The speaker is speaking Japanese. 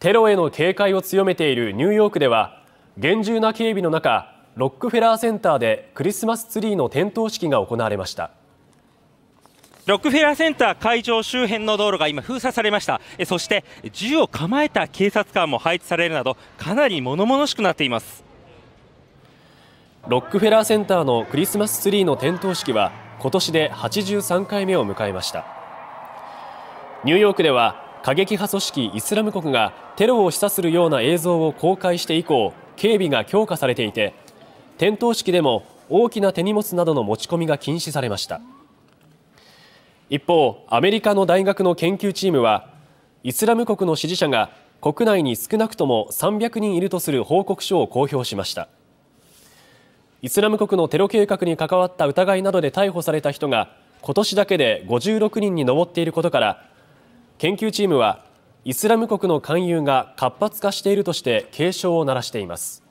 テロへの警戒を強めているニューヨークでは厳重な警備の中ロックフェラーセンターでクリスマスツリーの点灯式が行われましたロックフェラーセンター会場周辺の道路が今封鎖されましたそして銃を構えた警察官も配置されるなどかなり物々しくなっていますロックフェラーセンターのクリスマスツリーの点灯式は今年で83回目を迎えましたニューヨークでは過激派組織イスラム国がテロを示唆するような映像を公開して以降警備が強化されていて点灯式でも大きな手荷物などの持ち込みが禁止されました一方アメリカの大学の研究チームはイスラム国の支持者が国内に少なくとも300人いるとする報告書を公表しましたイスラム国のテロ計画に関わった疑いなどで逮捕された人が今年だけで56人に上っていることから研究チームはイスラム国の勧誘が活発化しているとして警鐘を鳴らしています。